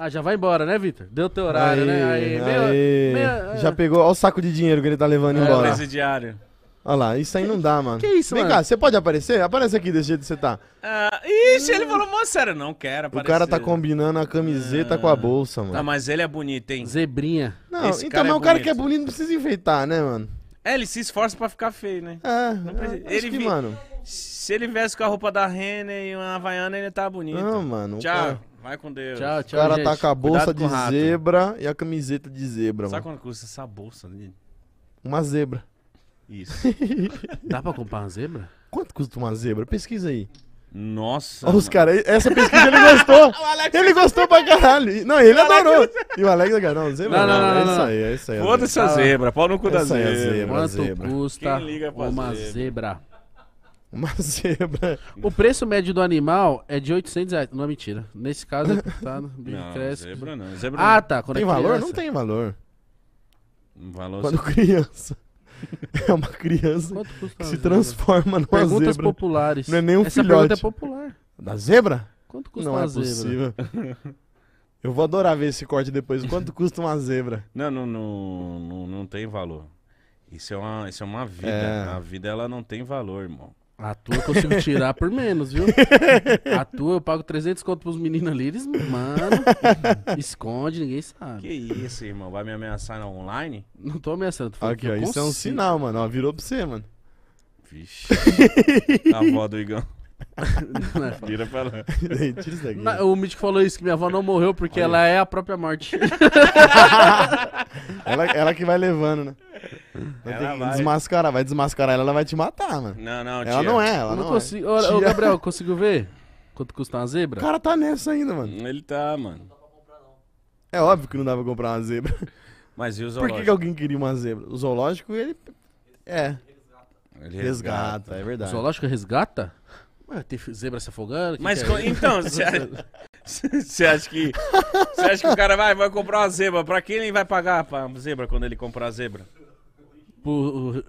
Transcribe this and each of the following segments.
Ah, já vai embora, né, Vitor? Deu teu horário, né? Aí, aí. Meu, já pegou. Olha o saco de dinheiro que ele tá levando é, embora. Presidiário. Olha lá, isso aí não dá, mano. Que isso, Vem mano? cá, você pode aparecer? Aparece aqui desse jeito que você tá. Ah, ixi, ele falou, mó sério, não quero aparecer. O cara tá combinando a camiseta ah. com a ah. bolsa, mano. Tá, mas ele é bonito, hein? Zebrinha. Não, Esse então, é o cara que é bonito não precisa enfeitar, né, mano? É, ele se esforça pra ficar feio, né? É, não é, precisa... ele que, vi... mano... Se ele viesse com a roupa da Renner e uma Havaiana, ele tá bonito. Não, mano. Tchau. Cara... Vai com Deus. Tchau, tchau. O cara gente. tá com a bolsa Cuidado de zebra e a camiseta de zebra, Sabe mano. quanto custa essa bolsa? Né, uma zebra. Isso. Dá pra comprar uma zebra? Quanto custa uma zebra? Pesquisa aí. Nossa. Olha os caras, essa pesquisa ele gostou. ele gostou pra caralho. Não, ele adorou. E o Alex cara, não, zebra. Não, não, não, é, é isso aí, é isso aí. Foda-se a zebra, pau no cu da é zebra. Quanto custa uma zebra? Uma zebra. O preço médio do animal é de 800 reais. Não, é mentira. Nesse caso, tá no bicho não, cresce. Zebra não. Zebra ah, tá. Quando tem é valor? Não tem valor. Um valor Quando assim. criança. É uma criança que se zebra? transforma numa Perguntas zebra. populares. Não é nem um Essa filhote. Essa pergunta é popular. Da zebra? Quanto custa não uma é zebra? Possível. Eu vou adorar ver esse corte depois. Quanto custa uma zebra? Não, não, não, não, não tem valor. Isso é uma, isso é uma vida. É. A vida ela não tem valor, irmão. A tua eu consigo tirar por menos, viu? A tua eu pago 300 conto pros meninos ali, eles, mano, esconde, ninguém sabe. Que isso, irmão? Vai me ameaçar online? Não tô ameaçando. Tô Aqui, ó, isso consigo. é um sinal, mano. Ó, virou pra você, mano. Vixe. a avó do Igão. Não Vira pra lá. Tira isso daqui. o Mitch falou isso, que minha avó não morreu porque Olha. ela é a própria morte. ela, ela que vai levando, né? Vai ela vai. desmascarar, vai desmascarar ela, ela vai te matar, mano. Não, não, Ela não é, ela não, não é. consigo. É. Ô, Gabriel, conseguiu ver? Quanto custa uma zebra? O cara tá nessa ainda, mano. Hum, ele tá, mano. É óbvio que não dá pra comprar uma zebra. Mas e o zoológico? Por que, que alguém queria uma zebra? O zoológico, ele. É. Ele resgata, é verdade. O zoológico é resgata? Ué, tem zebra se afogando? Que Mas que é? então, você acha, acha que. Você acha que o cara vai, vai comprar uma zebra? Pra quem ele vai pagar pra zebra quando ele comprar a zebra?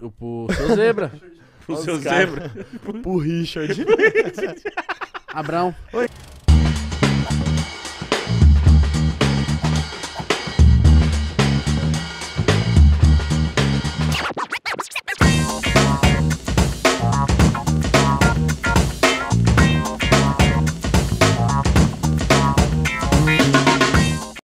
Pro, pro seu zebra. pro seu zebra. pro Richard. Abrão. Oi.